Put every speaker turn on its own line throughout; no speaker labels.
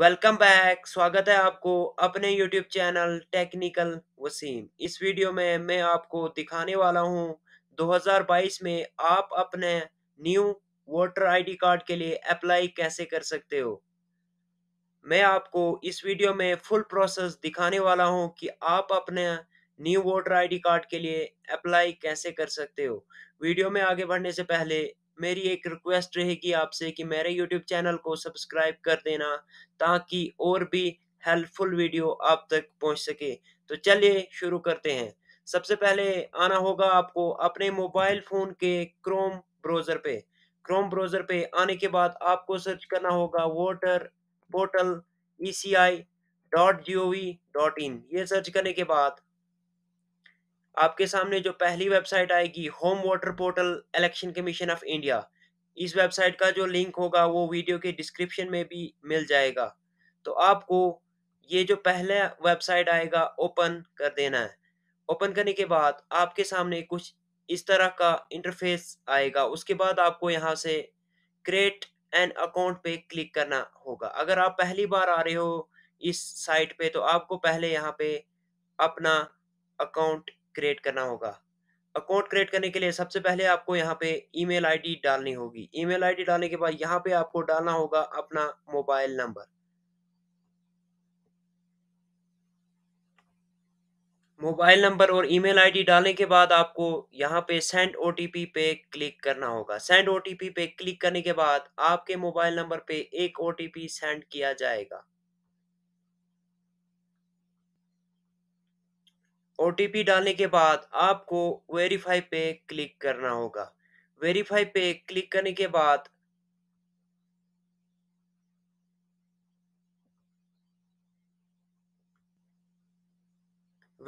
welcome back स्वागत है आपको अपने YouTube चैनल टेक्निकल वसीम इस वीडियो में मैं आपको दिखाने वाला हूं 2022 में आप अपने न्यू वोटर आईडी कार्ड के लिए अप्लाई कैसे कर सकते हो मैं आपको इस वीडियो में फुल प्रोसेस दिखाने वाला हूं कि आप अपने न्यू वोटर आईडी कार्ड के लिए अप्लाई कैसे कर सकते हो वीडियो में आगे बढ़ने से पहले मेरी एक रिक्वेस्ट रहेगी आपसे कि मेरे यूट्यूब चैनल को सब्सक्राइब कर देना ताकि और भी हेल्पफुल वीडियो आप तक पहुंच सके तो चलिए शुरू करते हैं सबसे पहले आना होगा आपको अपने मोबाइल फ़ोन के क्रोम ब्राउज़र पे क्रोम ब्राउज़र पे आने के बाद आपको सर्च करना होगा voter portal E C I dot G O V dot in ये सर्च करने के बाद आपके सामने जो पहली वेबसाइट आएगी home voter portal election commission of India इस वेबसाइट का जो लिंक होगा वो वीडियो के डिस्क्रिप्शन में भी मिल जाएगा तो आपको ये जो पहला वेबसाइट आएगा ओपन कर देना है ओपन करने के बाद आपके सामने कुछ इस तरह का इंटरफेस आएगा उसके बाद आपको यहाँ से क्रिएट एन अकाउंट पे क्लिक करना होगा अगर आप पहली बार आ रहे हो इस साइट पे तो आपको पहले यहाँ पे अपना अकाउंट क्रिएट करना होगा अकाउंट क्रिएट करने के लिए सबसे पहले आपको यहाँ पे ईमेल आईडी डालनी होगी ईमेल आईडी डालने के बाद यहाँ पे आपको डालना होगा अपना मोबाइल नंबर मोबाइल नंबर और ईमेल आईडी डालने के बाद आपको यहाँ पे सेंड ओटीपी पे क्लिक करना होगा सेंड ओटीपी पे क्लिक करने के बाद आपके मोबाइल नंबर पे एक ओटीपी सेंड किया जाएगा ओ डालने के बाद आपको वेरीफाई पे क्लिक करना होगा वेरीफाई पे क्लिक करने के बाद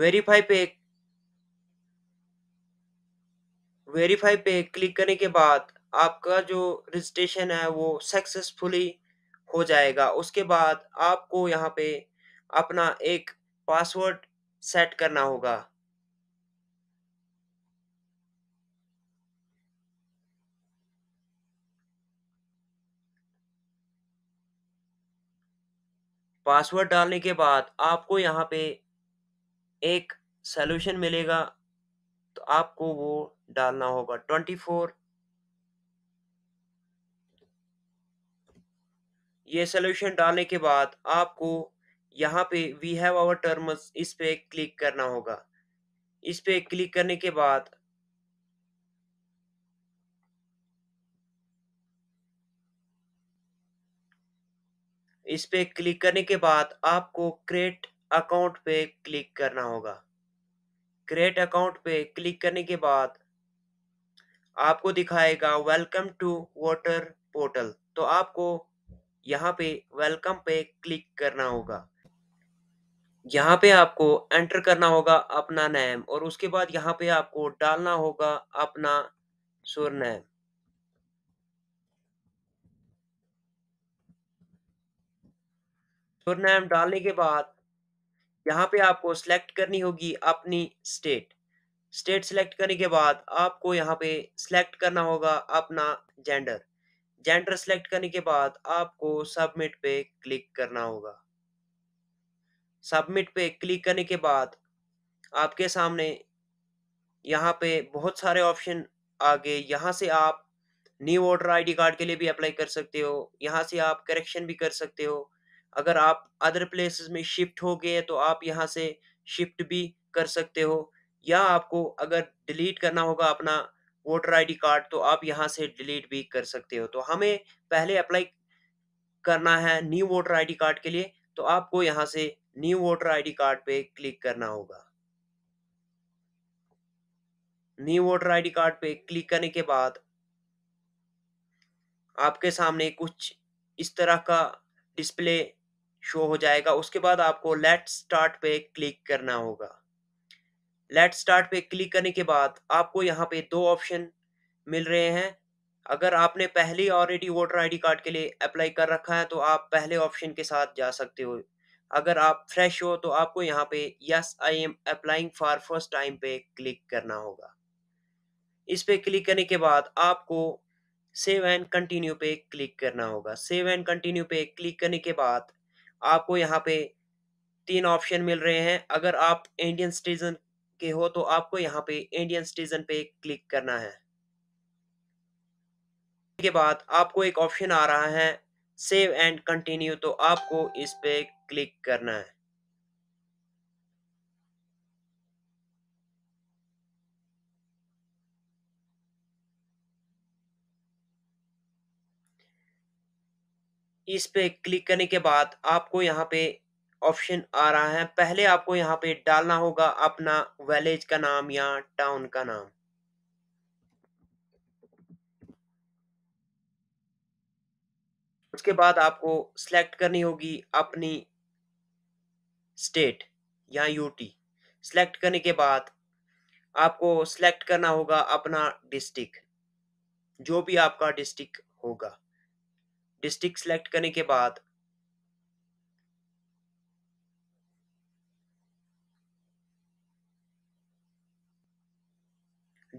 वेरीफाई पे वेरीफाई पे क्लिक करने के बाद आपका जो रजिस्ट्रेशन है वो सक्सेसफुली हो जाएगा उसके बाद आपको यहाँ पे अपना एक पासवर्ड सेट करना होगा पासवर्ड डालने के बाद आपको यहाँ पे एक सोल्यूशन मिलेगा तो आपको वो डालना होगा ट्वेंटी फोर ये सोल्यूशन डालने के बाद आपको यहाँ पे वी हैव आवर टर्म्स इस पे क्लिक करना होगा इस पे क्लिक करने के बाद इस पे क्लिक करने के बाद आपको क्रिएट अकाउंट पे क्लिक करना होगा क्रिएट अकाउंट पे क्लिक करने के बाद आपको दिखाएगा वेलकम टू वोटर पोर्टल तो आपको यहाँ पे वेलकम पे क्लिक करना होगा यहाँ पे आपको एंटर करना होगा अपना नेम और उसके बाद यहाँ पे आपको डालना होगा अपना सुरनेम सुरनेम डालने के बाद यहाँ पे आपको सिलेक्ट करनी होगी अपनी स्टेट स्टेट सिलेक्ट करने के बाद आपको यहाँ पे सिलेक्ट करना होगा अपना जेंडर जेंडर सिलेक्ट करने के बाद आपको सबमिट पे क्लिक करना होगा सबमिट पे क्लिक करने के बाद आपके सामने यहाँ पे बहुत सारे ऑप्शन आ गए यहाँ से आप न्यू वोटर आईडी कार्ड के लिए भी अप्लाई कर सकते हो यहाँ से आप करेक्शन भी कर सकते हो अगर आप अदर प्लेसेस में शिफ्ट हो गए तो आप यहाँ से शिफ्ट भी कर सकते हो या आपको अगर डिलीट करना होगा अपना वोटर आईडी कार्ड तो आप यहाँ से डिलीट भी कर सकते हो तो हमें पहले अप्लाई करना है न्यू वोटर आईडी कार्ड के लिए तो आपको यहाँ से न्यू वोटर आईडी कार्ड पे क्लिक करना होगा न्यू वोटर आईडी कार्ड पे क्लिक करने के बाद आपके सामने कुछ इस तरह का डिस्प्ले शो हो जाएगा उसके बाद आपको लेट स्टार्ट पे क्लिक करना होगा लेट स्टार्ट पे क्लिक करने के बाद आपको यहाँ पे दो ऑप्शन मिल रहे हैं अगर आपने पहले ऑलरेडी वोटर आईडी कार्ड के लिए अप्लाई कर रखा है तो आप पहले ऑप्शन के साथ जा सकते हो अगर आप फ्रेश हो तो आपको यहाँ पे yes I am applying for first time पे क्लिक करना होगा इस पे क्लिक करने के बाद आपको सेव एंड कंटिन्यू पे क्लिक करना होगा सेव एंड कंटिन्यू पे क्लिक करने के बाद आपको यहाँ पे तीन ऑप्शन मिल रहे हैं अगर आप इंडियन सिटीजन के हो तो आपको यहाँ पे इंडियन सिटीजन पे क्लिक करना है के बाद आपको एक ऑप्शन आ रहा है सेव एंड कंटिन्यू तो आपको इस पे क्लिक करना है इस पे क्लिक करने के बाद आपको यहाँ पे ऑप्शन आ रहा है पहले आपको यहाँ पे डालना होगा अपना वैलेज का नाम या टाउन का नाम उसके बाद आपको सिलेक्ट करनी होगी अपनी स्टेट या यूटी सेलेक्ट करने के बाद आपको सेलेक्ट करना होगा अपना डिस्ट्रिक्ट जो भी आपका डिस्ट्रिक्ट होगा डिस्ट्रिक्ट सेलेक्ट करने के बाद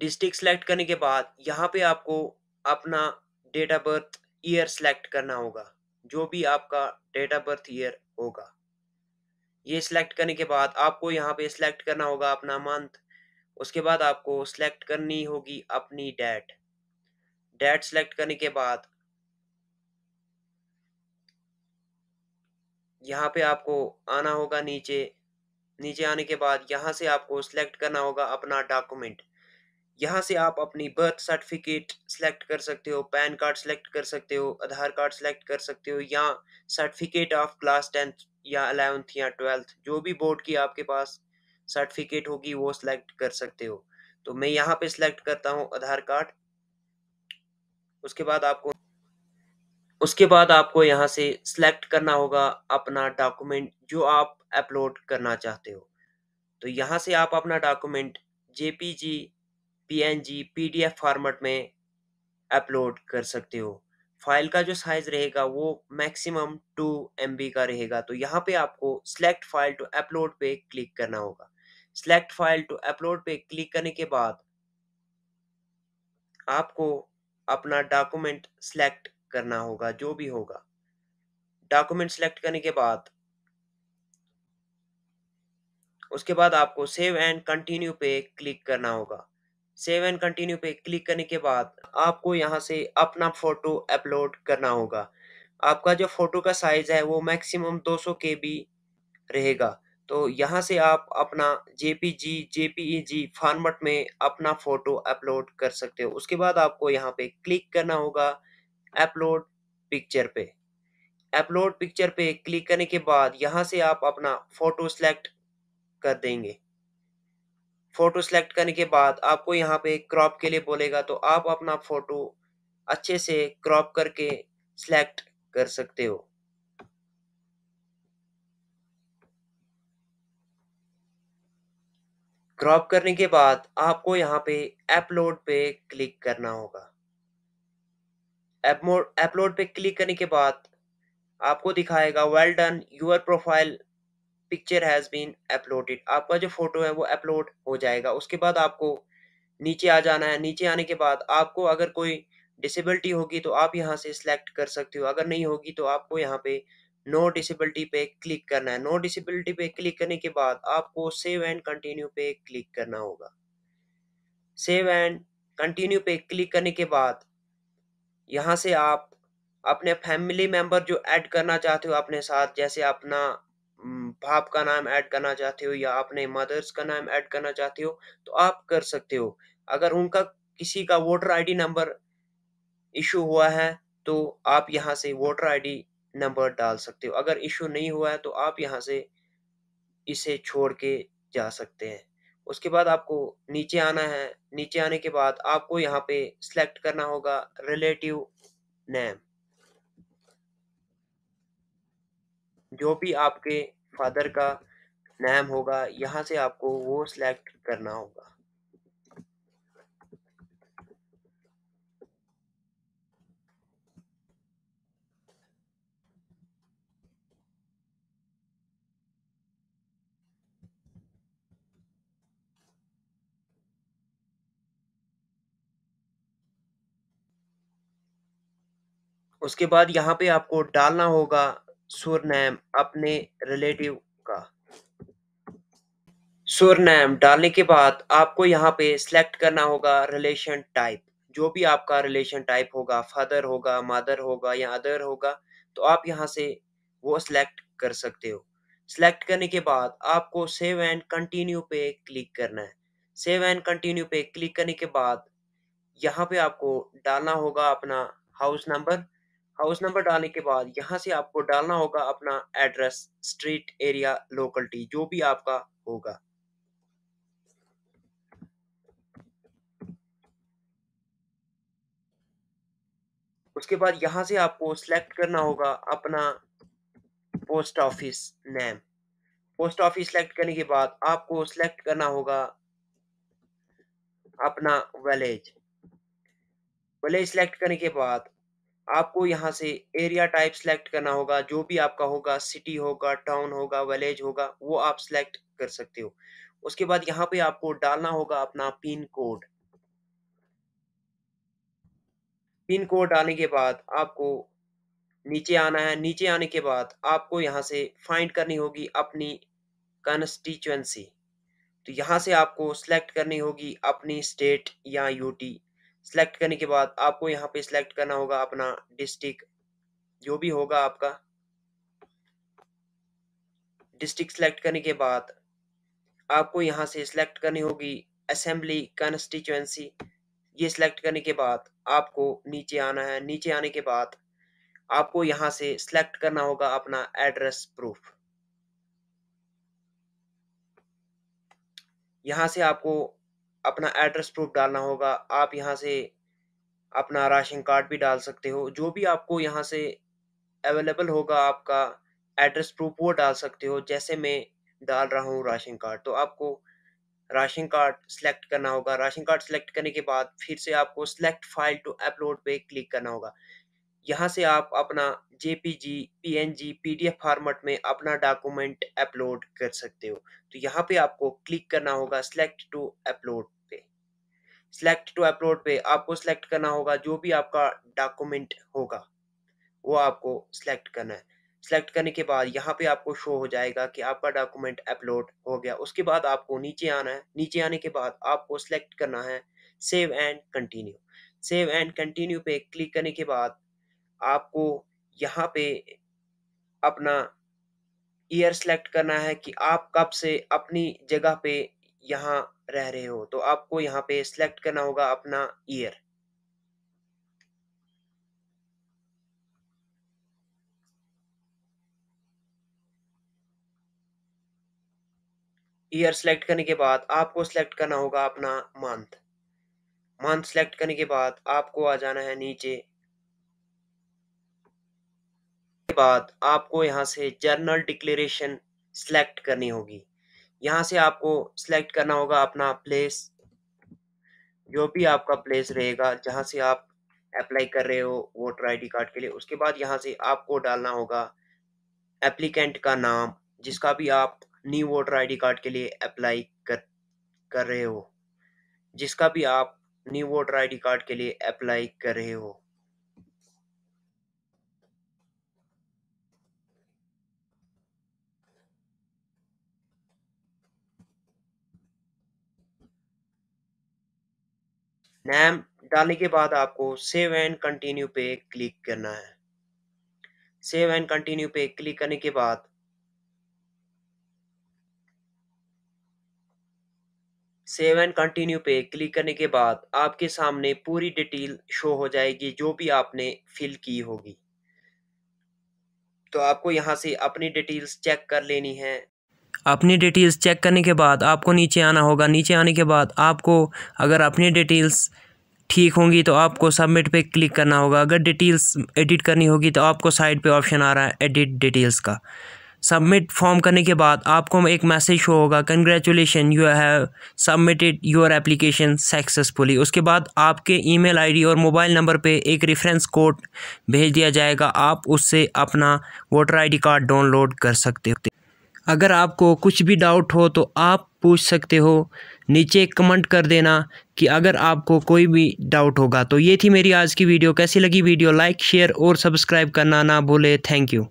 डिस्ट्रिक्ट सेलेक्ट करने के बाद यहाँ पे आपको अपना date of birth year select करना होगा जो भी आपका डेट ऑफ बर्थ ईयर होगा ये सिलेक्ट करने के बाद आपको यहाँ पे सिलेक्ट करना होगा अपना मंथ उसके बाद आपको सिलेक्ट करनी होगी अपनी डेट डेट सिलेक्ट करने के बाद यहाँ पे आपको आना होगा नीचे नीचे आने के बाद यहाँ से आपको सिलेक्ट करना होगा अपना डॉक्यूमेंट यहाँ से आप अपनी बर्थ सर्टिफिकेट सेलेक्ट कर सकते हो पैन कार्ड सेलेक्ट कर सकते हो आधार कार्ड सेलेक्ट कर सकते हो या सर्टिफिकेट ऑफ क्लास टेंथ या अलेवेंथ या ट्वेल्थ जो भी बोर्ड की आपके पास सर्टिफिकेट होगी वो सिलेक्ट कर सकते हो तो मैं यहाँ पे सिलेक्ट करता हूँ आधार कार्ड उसके बाद आपको उसके बाद आपको यहाँ से सिलेक्ट करना होगा अपना डॉक्यूमेंट जो आप अपलोड करना चाहते हो तो यहाँ से आप अपना document JPG PNG PDF format में अपलोड कर सकते हो फाइल का जो साइज रहेगा वो मैक्सिमम टू एम का रहेगा तो यहाँ पे आपको सिलेक्ट फाइल टू अपलोड पे क्लिक करना होगा सिलेक्ट फाइल टू अपलोड पे क्लिक करने के बाद आपको अपना डॉक्यूमेंट सेलेक्ट करना होगा जो भी होगा डॉक्यूमेंट सेलेक्ट करने के बाद उसके बाद आपको सेव एंड कंटिन्यू पे क्लिक करना होगा सेव एंड कंटिन्यू पे क्लिक करने के बाद आपको यहाँ से अपना फोटो अपलोड करना होगा आपका जो फोटो का साइज है वो मैक्सिमम 200 के बी रहेगा तो यहाँ से आप अपना J J P P G E G format में अपना फोटो अपलोड कर सकते हो उसके बाद आपको यहाँ पे क्लिक करना होगा अपलोड पिक्चर पे अपलोड पिक्चर पे क्लिक करने के बाद यहाँ से आप अपना फोटो सेलेक्ट कर देंगे फ़ोटो सेलेक्ट करने के बाद आपको यहाँ पे क्रॉप के लिए बोलेगा तो आप अपना फ़ोटो अच्छे से क्रॉप करके सेलेक्ट कर सकते हो क्रॉप करने के बाद आपको यहाँ पे अपलोड पे क्लिक करना होगा अपलोड पे क्लिक करने के बाद आपको दिखाएगा well done your profile picture has been uploaded आपका जो फोटो है वो अपलोड हो जाएगा उसके बाद आपको नीचे आ जाना है नीचे आने के बाद आपको अगर कोई डिसेबिलिटी होगी तो आप यहाँ से सिलेक्ट कर सकते हो अगर नहीं होगी तो आपको यहाँ पे नो डिसेबिलिटी पे क्लिक करना है नो डिसेबिलिटी पे क्लिक करने के बाद आपको सेव एंड कंटिन्यू पे क्लिक करना होगा सेव एंड कंटिन्यू पे क्लिक करने के बाद यहाँ से आप अपने फैमिली मेम्बर जो ऐड करना चाहते हो अपने साथ जैसे अपना बाप का नाम ऐड करना चाहते हो या अपने मदर्स का नाम ऐड करना चाहते हो तो आप कर सकते हो अगर उनका किसी का वोटर आईडी नंबर इशू हुआ है तो आप यहाँ से वोटर आईडी नंबर डाल सकते हो अगर इशू नहीं हुआ है तो आप यहाँ से इसे छोड़ के जा सकते हैं उसके बाद आपको नीचे आना है नीचे आने के बाद आपको यहाँ पे सिलेक्ट करना होगा रिलेटिव नेम जो भी आपके फादर का नेम होगा यहाँ से आपको वो सिलेक्ट करना होगा उसके बाद यहाँ पे आपको डालना होगा सुरनेम अपने रिलेटिव का सुरनेम डालने के बाद आपको यहाँ पे सिलेक्ट करना होगा रिलेशन टाइप जो भी आपका रिलेशन टाइप होगा फादर होगा मदर होगा या अदर होगा तो आप यहाँ से वो सिलेक्ट कर सकते हो सिलेक्ट करने के बाद आपको सेव एंड कंटिन्यू पे क्लिक करना है सेव एंड कंटिन्यू पे क्लिक करने के बाद यहाँ पे आपको डालना होगा अपना हाउस नंबर हाउस नंबर डालने के बाद यहाँ से आपको डालना होगा अपना एड्रेस स्ट्रीट एरिया लोकलिटी जो भी आपका होगा उसके बाद यहाँ से आपको सिलेक्ट करना होगा अपना post office name post office select करने के बाद आपको सिलेक्ट करना होगा अपना वेलेज वेलेज सेलेक्ट करने के बाद आपको यहाँ से एरिया टाइप सेलेक्ट करना होगा जो भी आपका होगा सिटी होगा टाउन होगा विलेज होगा वो आप सेलेक्ट कर सकते हो उसके बाद यहाँ पे आपको डालना होगा अपना पिन कोड पिन कोड डालने के बाद आपको नीचे आना है नीचे आने के बाद आपको यहाँ से फाइंड करनी होगी अपनी कंस्टिट्यूएंसी तो यहाँ से आपको सेलेक्ट करनी होगी अपनी स्टेट या यूटी सेलेक्ट करने के बाद आपको यहाँ पे सिलेक्ट करना होगा अपना डिस्ट्रिक्ट जो भी होगा आपका डिस्ट्रिक्ट सेलेक्ट करने के बाद आपको यहाँ से सिलेक्ट करनी होगी असेंबली कंस्टिट्यूएंसी ये सिलेक्ट करने के बाद आपको नीचे आना है नीचे आने के बाद आपको यहाँ से सिलेक्ट करना होगा अपना एड्रेस प्रूफ यहाँ से आपको अपना एड्रेस प्रूफ डालना होगा आप यहाँ से अपना राशन कार्ड भी डाल सकते हो जो भी आपको यहाँ से अवेलेबल होगा आपका एड्रेस प्रूफ वो डाल सकते हो जैसे मैं डाल रहा हूँ राशन कार्ड तो आपको राशन कार्ड सेलेक्ट करना होगा राशन कार्ड सेलेक्ट करने के बाद फिर से आपको सेलेक्ट फाइल टू अपलोड पे क्लिक करना होगा यहाँ से आप अपना J P G P N G P D F format में अपना डॉक्यूमेंट अपलोड कर सकते हो तो यहाँ पे आपको क्लिक करना होगा select to upload select to upload पे आपको सिलेक्ट करना होगा जो भी आपका डॉक्यूमेंट होगा वो आपको सिलेक्ट करना है सिलेक्ट करने के बाद यहाँ पे आपको शो हो जाएगा कि आपका डॉक्यूमेंट अपलोड हो गया उसके बाद आपको नीचे आना है नीचे आने के बाद आपको सिलेक्ट करना है save and continue save and continue पे क्लिक करने के बाद आपको यहाँ पे अपना ईयर सेलेक्ट करना है कि आप कब से अपनी जगह पे यहाँ रह रहे हो तो आपको यहाँ पे सिलेक्ट करना होगा अपना ईयर ईयर सेलेक्ट करने के बाद आपको सेलेक्ट करना होगा अपना मंथ मंथ सेलेक्ट करने के बाद आपको आ जाना है नीचे के बाद आपको यहां से जर्नल डिक्लेरेशन सेलेक्ट करनी होगी यहाँ से आपको सिलेक्ट करना होगा अपना प्लेस जो भी आपका प्लेस रहेगा जहाँ से आप अप्लाई कर रहे हो वोटर आईडी कार्ड के लिए उसके बाद यहाँ से आपको डालना होगा एप्लीकेंट का नाम जिसका भी आप न्यू वोटर आईडी कार्ड के लिए अप्लाई कर कर रहे हो जिसका भी आप न्यू वोटर आईडी कार्ड के लिए अप्लाई कर रहे हो नेम डालने के बाद आपको सेव एंड कंटिन्यू पे क्लिक करना है सेव एंड कंटिन्यू पे क्लिक करने के बाद सेव एंड कंटिन्यू पे क्लिक करने के बाद आपके सामने पूरी डिटेल शो हो जाएगी जो भी आपने फिल की होगी तो आपको यहां से अपनी डिटेल्स चेक कर लेनी है अपनी डिटेल्स चेक करने के बाद आपको नीचे आना होगा नीचे आने के बाद आपको अगर अपनी डिटेल्स ठीक होंगी तो आपको सबमिट पे क्लिक करना होगा अगर डिटेल्स एडिट करनी होगी तो आपको साइड पे ऑप्शन आ रहा है एडिट डिटेल्स का सबमिट फॉर्म करने के बाद आपको एक मैसेज शो होगा congratulation you have submitted your application successfully उसके बाद आपके ईमेल आईडी और मोबाइल नंबर पे एक रेफरेंस कोड भेज दिया जाएगा आप उससे अपना वोटर आईडी कार्ड डाउनलोड कर सकते हो अगर आपको कुछ भी डाउट हो तो आप पूछ सकते हो नीचे कमेंट कर देना कि अगर आपको कोई भी डाउट होगा तो ये थी मेरी आज की वीडियो कैसी लगी वीडियो लाइक शेयर और सब्सक्राइब करना ना भूले थैंक यू